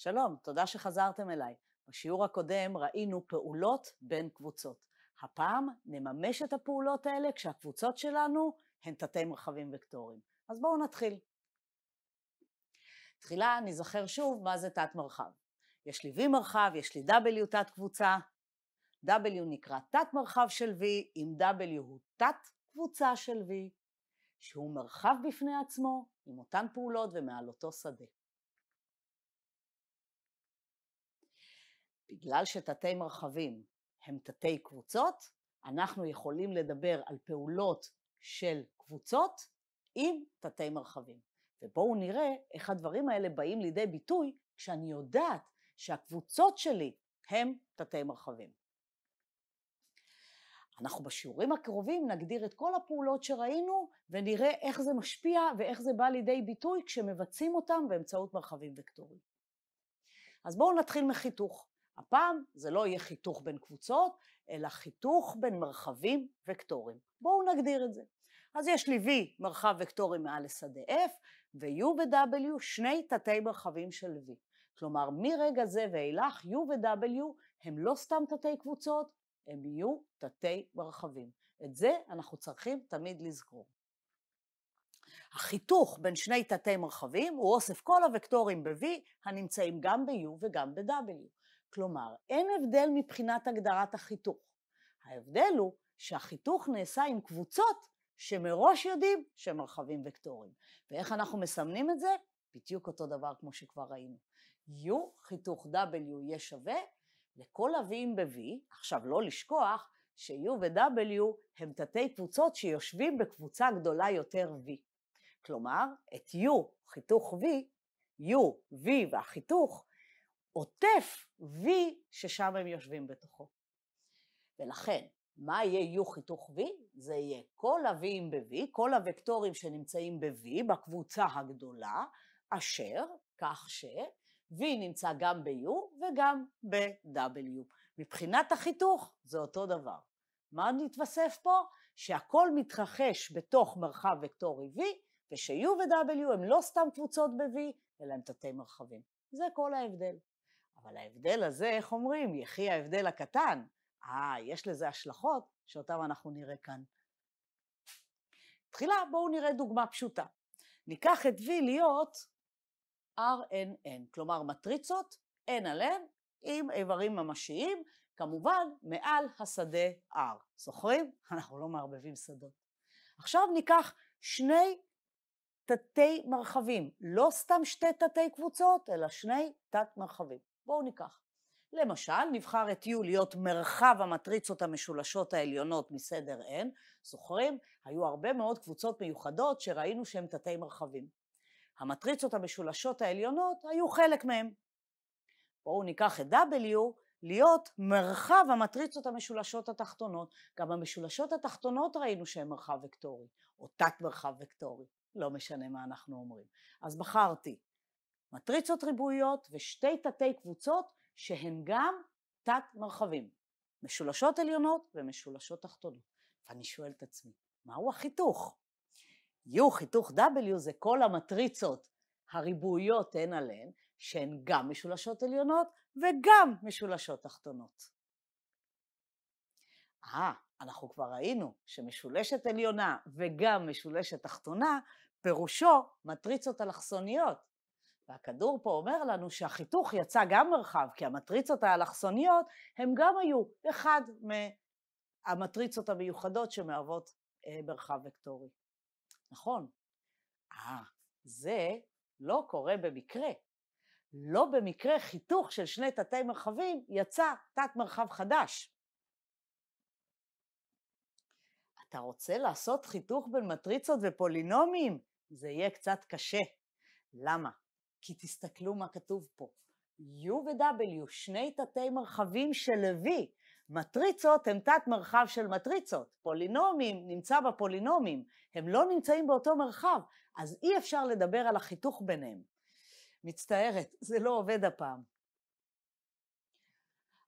שלום, תודה שחזרתם אליי. בשיעור הקודם ראינו פעולות בין קבוצות. הפעם נממש את הפעולות האלה כשהקבוצות שלנו הן תתי מרחבים וקטורים. אז בואו נתחיל. תחילה נזכר שוב מה זה תת מרחב. יש לי V מרחב, יש לי W תת קבוצה, W נקרא תת מרחב של V, אם W הוא תת קבוצה של V, שהוא מרחב בפני עצמו עם אותן פעולות ומעל אותו שדה. בגלל שתתי מרחבים הם תתי קבוצות, אנחנו יכולים לדבר על פעולות של קבוצות עם תתי מרחבים. ובואו נראה איך הדברים האלה באים לידי ביטוי כשאני יודעת שהקבוצות שלי הם תתי מרחבים. אנחנו בשיעורים הקרובים נגדיר את כל הפעולות שראינו ונראה איך זה משפיע ואיך זה בא לידי ביטוי כשמבצעים אותם באמצעות מרחבים וקטורים. אז בואו נתחיל מחיתוך. הפעם זה לא יהיה חיתוך בין קבוצות, אלא חיתוך בין מרחבים וקטורים. בואו נגדיר את זה. אז יש לי V מרחב וקטורי מעל לשדה F, ו-U ו-W שני תתי מרחבים של V. כלומר, מרגע זה ואילך, U ו-W הם לא סתם תתי קבוצות, הם יהיו תתי מרחבים. את זה אנחנו צריכים תמיד לזכור. החיתוך בין שני תתי מרחבים הוא אוסף כל הוקטורים ב-V הנמצאים גם ב-U וגם ב-W. כלומר, אין הבדל מבחינת הגדרת החיתוך. ההבדל הוא שהחיתוך נעשה עם קבוצות שמראש יודעים שהם מרחבים וקטורים. ואיך אנחנו מסמנים את זה? בדיוק אותו דבר כמו שכבר ראינו. U חיתוך W יהיה שווה לכל ה-Vים ב-V, עכשיו לא לשכוח ש-U ו-W הם תתי קבוצות שיושבים בקבוצה גדולה יותר V. כלומר, את U חיתוך V, U, V והחיתוך, עוטף V ששם הם יושבים בתוכו. ולכן, מה יהיה U חיתוך V? זה יהיה כל ה-V'ים ב-V, כל הוקטורים שנמצאים ב-V, בקבוצה הגדולה, אשר, כך ש, V נמצא גם ב-U וגם ב-W. מבחינת החיתוך זה אותו דבר. מה נתווסף פה? שהכל מתרחש בתוך מרחב וקטורי V, וש-U ו-W הם לא סתם קבוצות ב-V, אלא הם תתי מרחבים. זה כל ההבדל. אבל ההבדל הזה, איך אומרים, יחי ההבדל הקטן. אה, יש לזה השלכות שאותן אנחנו נראה כאן. תחילה בואו נראה דוגמה פשוטה. ניקח את V להיות RNN, כלומר מטריצות N על N עם איברים ממשיים, כמובן מעל השדה R. זוכרים? אנחנו לא מערבבים שדות. עכשיו ניקח שני תתי מרחבים, לא סתם שתי תתי קבוצות, אלא שני תת מרחבים. בואו ניקח. למשל, נבחר את U להיות מרחב המטריצות המשולשות העליונות מסדר N. זוכרים? היו הרבה מאוד קבוצות מיוחדות שראינו שהן תתי מרחבים. המטריצות המשולשות העליונות היו חלק מהן. בואו ניקח את W להיות מרחב המטריצות המשולשות התחתונות. גם המשולשות התחתונות ראינו שהן מרחב וקטורי, או תת מרחב וקטורי, לא משנה מה אנחנו אומרים. אז בחרתי מטריצות ריבועיות ושתי תתי קבוצות שהן גם תת מרחבים, משולשות עליונות ומשולשות תחתונות. ואני שואל את עצמי, מהו החיתוך? U חיתוך W זה כל המטריצות הריבועיות הן עליהן, שהן גם משולשות עליונות וגם משולשות תחתונות. אה, אנחנו כבר ראינו שמשולשת עליונה וגם משולשת תחתונה, פירושו מטריצות אלכסוניות, והכדור פה אומר לנו שהחיתוך יצא גם מרחב, כי המטריצות האלכסוניות הם גם היו אחד מהמטריצות המיוחדות שמהוות אה, מרחב וקטורי. נכון. אה, זה לא קורה במקרה. לא במקרה חיתוך של שני תתי מרחבים יצא תת מרחב חדש. אתה רוצה לעשות חיתוך בין מטריצות ופולינומים? זה יהיה קצת קשה. למה? כי תסתכלו מה כתוב פה. U ו-W, שני תתי מרחבים של V. מטריצות הם תת מרחב של מטריצות. פולינומים נמצא בפולינומים. הם לא נמצאים באותו מרחב, אז אי אפשר לדבר על החיתוך ביניהם. מצטערת, זה לא עובד הפעם.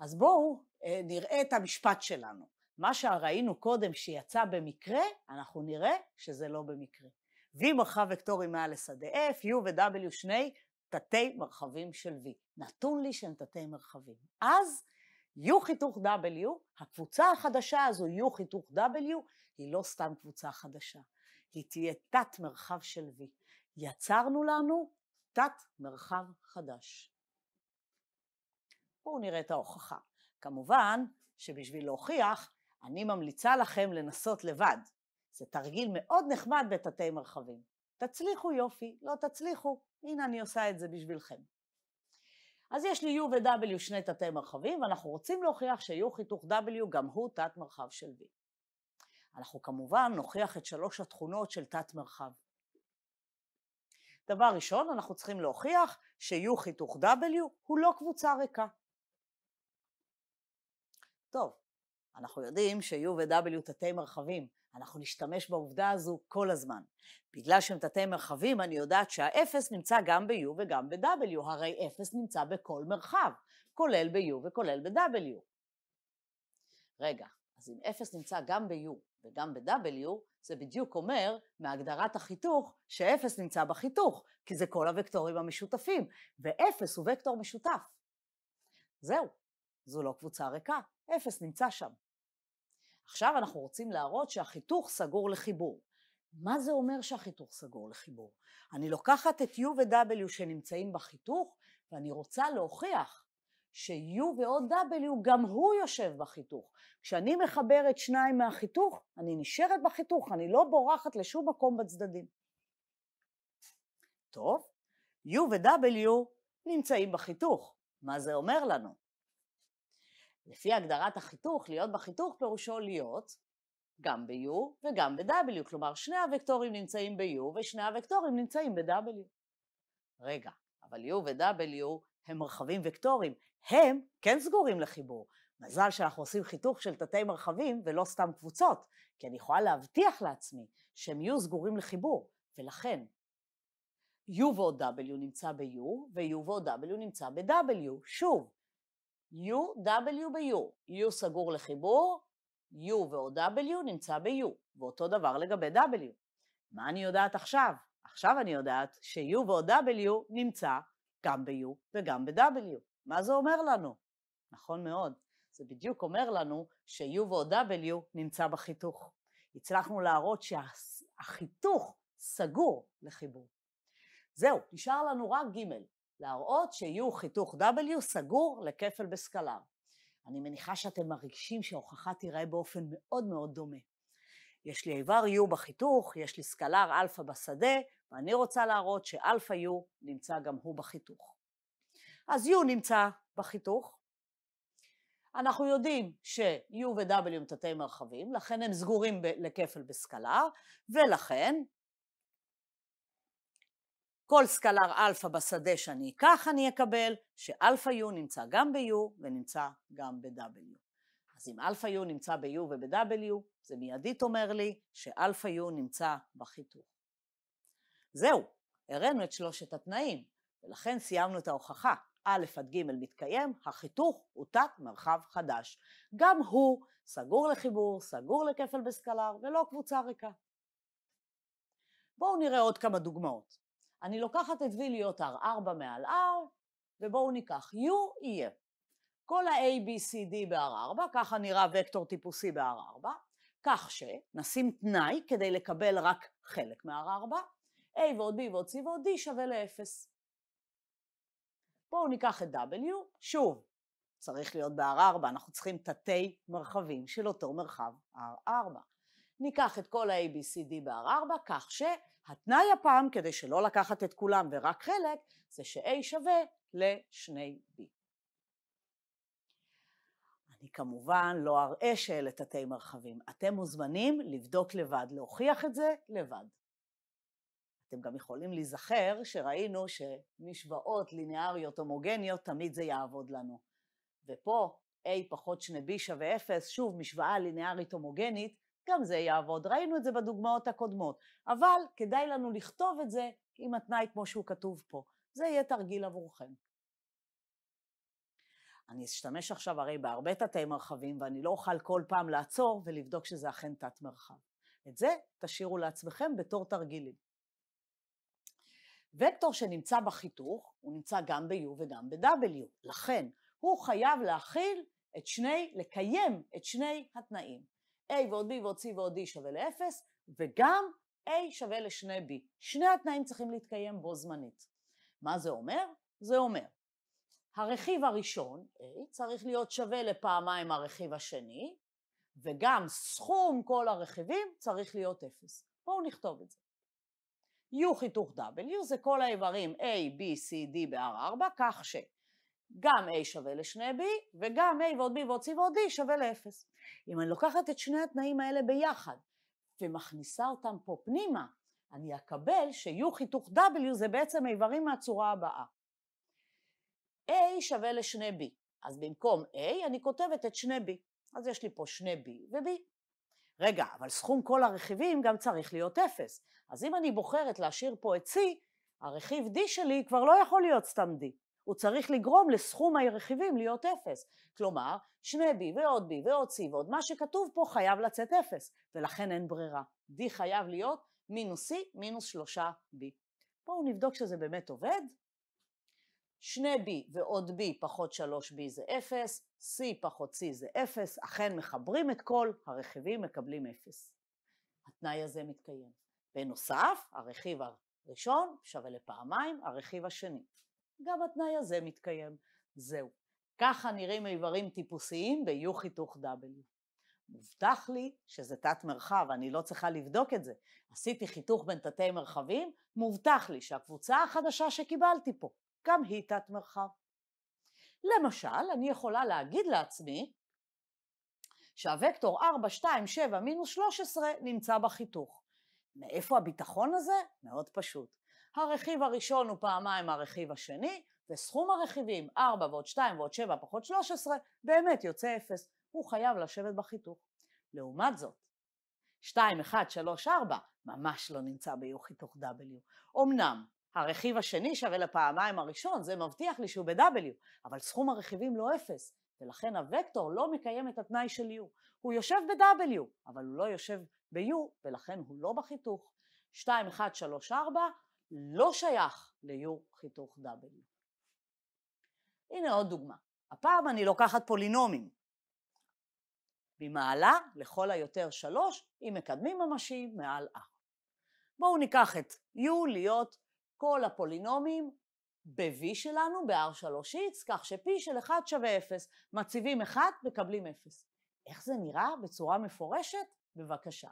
אז בואו אה, נראה את המשפט שלנו. מה שראינו קודם שיצא במקרה, אנחנו נראה שזה לא במקרה. V מרחב וקטורי מעל לשדה F, U ו-W שני תתי מרחבים של V. נתון לי שהם תתי מרחבים. אז U חיתוך W, הקבוצה החדשה הזו U חיתוך W, היא לא סתם קבוצה חדשה, היא תהיה תת מרחב של V. יצרנו לנו תת מרחב חדש. בואו נראה את ההוכחה. כמובן שבשביל להוכיח, אני ממליצה לכם לנסות לבד. זה תרגיל מאוד נחמד בתתי מרחבים. תצליחו יופי, לא תצליחו, הנה אני עושה את זה בשבילכם. אז יש לי U ו-W שני תתי מרחבים, ואנחנו רוצים להוכיח ש-U חיתוך W גם הוא תת מרחב של V. אנחנו כמובן נוכיח את שלוש התכונות של תת מרחב. דבר ראשון, אנחנו צריכים להוכיח ש-U חיתוך W הוא לא קבוצה ריקה. טוב, אנחנו יודעים ש-U ו-W תתי מרחבים, אנחנו נשתמש בעובדה הזו כל הזמן. בגלל שהם תתי מרחבים, אני יודעת שהאפס נמצא גם ב-U וגם ב-W, הרי אפס נמצא בכל מרחב, כולל ב-U וכולל ב-W. רגע, אז אם אפס נמצא גם ב-U וגם ב-W, זה בדיוק אומר מהגדרת החיתוך שאפס נמצא בחיתוך, כי זה כל הוקטורים המשותפים, ואפס הוא וקטור משותף. זהו, זו לא קבוצה ריקה, אפס נמצא שם. עכשיו אנחנו רוצים להראות שהחיתוך סגור לחיבור. מה זה אומר שהחיתוך סגור לחיבור? אני לוקחת את U ו-W שנמצאים בחיתוך ואני רוצה להוכיח ש-U ועוד W גם הוא יושב בחיתוך. כשאני מחברת שניים מהחיתוך, אני נשארת בחיתוך, אני לא בורחת לשום מקום בצדדים. טוב, U ו-W נמצאים בחיתוך. מה זה אומר לנו? לפי הגדרת החיתוך, להיות בחיתוך פירושו להיות גם ב-U וגם ב-W, כלומר שני הוקטורים נמצאים ב-U ושני הוקטורים נמצאים ב-W. רגע, אבל U ו-W הם מרחבים וקטורים, הם כן סגורים לחיבור. מזל שאנחנו עושים חיתוך של תתי מרחבים ולא סתם קבוצות, כי אני יכולה להבטיח לעצמי שהם יהיו סגורים לחיבור, ולכן U ועוד W נמצא ב-U ו-U ועוד W נמצא ב-W. שוב, U, W ב-U. U סגור לחיבור, U ועוד W נמצא ב-U, ואותו דבר לגבי W. מה אני יודעת עכשיו? עכשיו אני יודעת ש-U ועוד W נמצא גם ב-U וגם ב-W. מה זה אומר לנו? נכון מאוד, זה בדיוק אומר לנו ש-U ועוד W נמצא בחיתוך. הצלחנו להראות שהחיתוך סגור לחיבור. זהו, נשאר לנו רק ג' להראות שיהיו חיתוך W סגור לכפל בסקלר. אני מניחה שאתם מרגישים שההוכחה תיראה באופן מאוד מאוד דומה. יש לי איבר U בחיתוך, יש לי סקלר Alpha בשדה, ואני רוצה להראות ש-Alpha U נמצא גם הוא בחיתוך. אז U נמצא בחיתוך. אנחנו יודעים ש-U ו-W הם תתי מרחבים, לכן הם סגורים לכפל בסקלר, ולכן כל סקלר אלפא בשדה שאני אקח אני אקבל, שאלפא U נמצא גם ב-U ונמצא גם ב-W. אז אם אלפא U נמצא ב-U וב-W, זה מיידית אומר לי שאלפא U נמצא בחיתוך. זהו, הראינו את שלושת התנאים, ולכן סיימנו את ההוכחה. א' עד ג' מתקיים, החיתוך הוא תת מרחב חדש. גם הוא סגור לחיבור, סגור לכפל בסקלר ולא קבוצה ריקה. בואו נראה עוד כמה דוגמאות. אני לוקחת את V להיות R4 מעל R, ובואו ניקח U יהיה. E כל ה a B, C, D ב ב-R4, ככה נראה וקטור טיפוסי ב-R4, כך שנשים תנאי כדי לקבל רק חלק מ r 4 A ועוד B ועוד C ועוד D שווה ל-0. בואו ניקח את W, שוב, צריך להיות ב-R4, אנחנו צריכים תתי מרחבים של אותו מרחב R4. ניקח את כל ה a B, C, D ב ב-R4, כך ש... התנאי הפעם, כדי שלא לקחת את כולם ורק חלק, זה ש-A שווה ל-2B. אני כמובן לא אראה שאלה תתי מרחבים. אתם מוזמנים לבדוק לבד, להוכיח את זה לבד. אתם גם יכולים להיזכר שראינו שמשוואות ליניאריות הומוגניות תמיד זה יעבוד לנו. ופה a פחות 2b שווה 0, שוב משוואה ליניארית הומוגנית, גם זה יעבוד. ראינו את זה בדוגמאות הקודמות, אבל כדאי לנו לכתוב את זה עם התנאי כמו שהוא כתוב פה. זה יהיה תרגיל עבורכם. אני אשתמש עכשיו הרי בהרבה תתי מרחבים, ואני לא אוכל כל פעם לעצור ולבדוק שזה אכן תת מרחב. את זה תשאירו לעצמכם בתור תרגילים. וקטור שנמצא בחיתוך, הוא נמצא גם ב-U וגם ב-W, לכן הוא חייב להכיל את שני, לקיים את שני התנאים. A ועוד B ועוד C ועוד D שווה לאפס, וגם A שווה לשני B. שני התנאים צריכים להתקיים בו זמנית. מה זה אומר? זה אומר, הרכיב הראשון, A, צריך להיות שווה לפעמיים הרכיב השני, וגם סכום כל הרכיבים צריך להיות אפס. בואו נכתוב את זה. U חיתוך W זה כל האיברים A, B, C, D ב-R4, כך ש... גם A שווה לשני B, וגם A ועוד B ועוד C ועוד D שווה לאפס. אם אני לוקחת את שני התנאים האלה ביחד, ומכניסה אותם פה פנימה, אני אקבל ש-U חיתוך W זה בעצם איברים מהצורה הבאה. A שווה לשני B, אז במקום A אני כותבת את שני B, אז יש לי פה שני B ו-B. רגע, אבל סכום כל הרכיבים גם צריך להיות אפס, אז אם אני בוחרת להשאיר פה את C, הרכיב D שלי כבר לא יכול להיות סתם D. הוא צריך לגרום לסכום הרכיבים להיות אפס. כלומר, שני B ועוד B ועוד C ועוד מה שכתוב פה חייב לצאת אפס, ולכן אין ברירה. D חייב להיות מינוס C מינוס שלושה B. בואו נבדוק שזה באמת עובד. שני B ועוד B פחות שלוש b זה אפס, C פחות C זה אפס, אכן מחברים את כל הרכיבים מקבלים אפס. התנאי הזה מתקיים. בנוסף, הרכיב הראשון שווה לפעמיים הרכיב השני. גם התנאי הזה מתקיים. זהו. ככה נראים איברים טיפוסיים ב-U חיתוך W. מובטח לי שזה תת מרחב, אני לא צריכה לבדוק את זה. עשיתי חיתוך בין תתי מרחבים, מובטח לי שהקבוצה החדשה שקיבלתי פה, גם היא תת מרחב. למשל, אני יכולה להגיד לעצמי שהוקטור 4, 2, 7, מינוס 13 נמצא בחיתוך. מאיפה הביטחון הזה? מאוד פשוט. הרכיב הראשון הוא פעמיים הרכיב השני, וסכום הרכיבים 4 ועוד 2 ועוד 7 פחות 13 באמת יוצא 0. הוא חייב לשבת בחיתוך. לעומת זאת, 2, 1, 3, 4 ממש לא נמצא ב חיתוך W. אמנם הרכיב השני שווה לפעמיים הראשון, זה מבטיח לי שהוא ב-W, אבל סכום הרכיבים לא 0, ולכן הוקטור לא מקיים את התנאי של U. הוא יושב ב-W, אבל הוא לא יושב ב-U, ולכן הוא לא בחיתוך. 2, 1, 3, 4 לא שייך ל-U חיתוך W. הנה עוד דוגמה. הפעם אני לוקחת פולינומים. במעלה לכל היותר שלוש, עם מקדמים ממשיים מעל ארבע. בואו ניקח את U להיות כל הפולינומים ב-V שלנו, ב-R3X, כך ש-P של 1 שווה 0. מציבים 1, מקבלים 0. איך זה נראה בצורה מפורשת? בבקשה.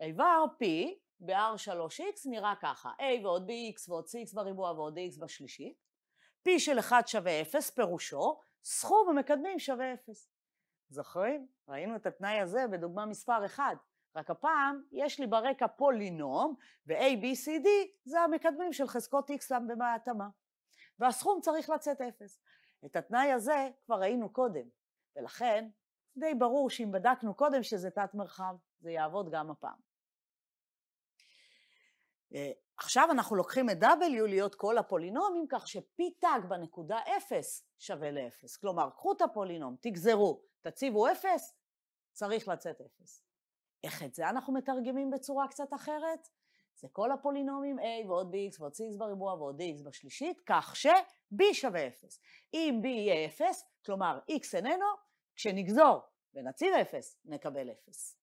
איבר P ב-R3x נראה ככה, a ועוד bx ועוד cx בריבוע ועוד X בשלישית, p של 1 שווה 0, פירושו סכום המקדמים שווה 0. זוכרים? ראינו את התנאי הזה בדוגמה מספר 1, רק הפעם יש לי ברקע פולינום, ו-a, b, c, d זה המקדמים של חזקות x בהתאמה, והסכום צריך לצאת 0. את התנאי הזה כבר ראינו קודם, ולכן די ברור שאם בדקנו קודם שזה תת מרחב, זה יעבוד גם הפעם. אה, עכשיו אנחנו לוקחים את W להיות כל הפולינומים, כך שפי טאג בנקודה 0 שווה ל-0. כלומר, קחו את הפולינום, תגזרו, תציבו 0, צריך לצאת 0. איך את זה אנחנו מתרגמים בצורה קצת אחרת? זה כל הפולינומים a ועוד bx ועוד cx בריבוע ועוד dx בשלישית, כך ש-b שווה 0. אם b יהיה 0, כלומר x איננו, כשנגזור ונציב 0, נקבל 0.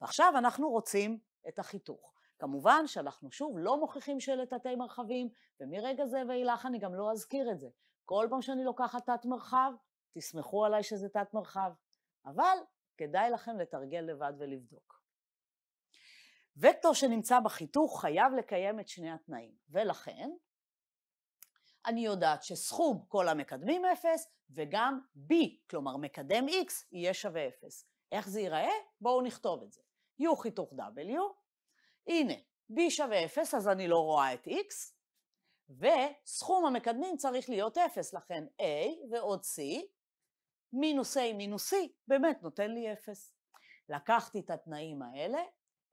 ועכשיו אנחנו רוצים את החיתוך. כמובן שאנחנו שוב לא מוכיחים שאלה תתי מרחבים, ומרגע זה ואילך אני גם לא אזכיר את זה. כל פעם שאני לוקחת תת מרחב, תסמכו עליי שזה תת מרחב, אבל כדאי לכם לתרגל לבד ולבדוק. וקטור שנמצא בחיתוך חייב לקיים את שני התנאים, ולכן אני יודעת שסכום כל המקדמים 0 וגם b, כלומר מקדם x, יהיה שווה 0. איך זה ייראה? בואו נכתוב את זה. u חיתוך w הנה, b שווה 0, אז אני לא רואה את x, וסכום המקדמים צריך להיות 0, לכן a ועוד c, מינוס a מינוס c, באמת נותן לי 0. לקחתי את התנאים האלה,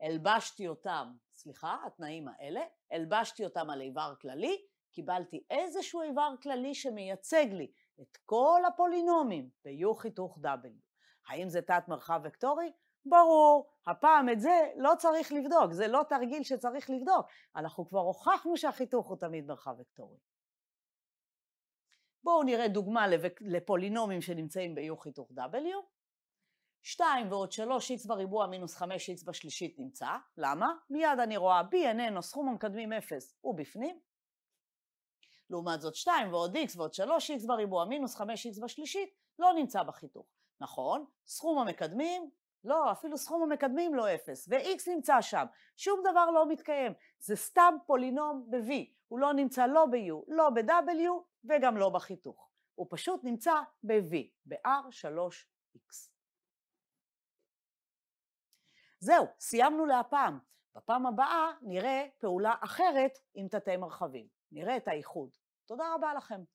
הלבשתי אותם, סליחה, התנאים האלה, הלבשתי אותם על איבר כללי, קיבלתי איזשהו איבר כללי שמייצג לי את כל הפולינומים ב-U חיתוך W. האם זה תת מרחב וקטורי? ברור, הפעם את זה לא צריך לבדוק, זה לא תרגיל שצריך לבדוק. אנחנו כבר הוכחנו שהחיתוך הוא תמיד מרחב וקטורי. בואו נראה דוגמה לפולינומים שנמצאים ב-U חיתוך W. 2 ועוד 3x בריבוע מינוס 5x בשלישית נמצא. למה? מיד אני רואה b איננו סכום המקדמים 0 הוא בפנים. לעומת זאת 2 ועוד x ועוד 3x בריבוע מינוס 5x בשלישית לא נמצא בחיתוך. נכון, סכום המקדמים לא, אפילו סכום המקדמים לא אפס, ו-x נמצא שם, שום דבר לא מתקיים, זה סתם פולינום ב-v, הוא לא נמצא לא ב-u, לא ב-w וגם לא בחיתוך, הוא פשוט נמצא ב-v, ב-r3x. זהו, סיימנו להפעם. בפעם הבאה נראה פעולה אחרת עם תתי מרחבים. נראה את האיחוד. תודה רבה לכם.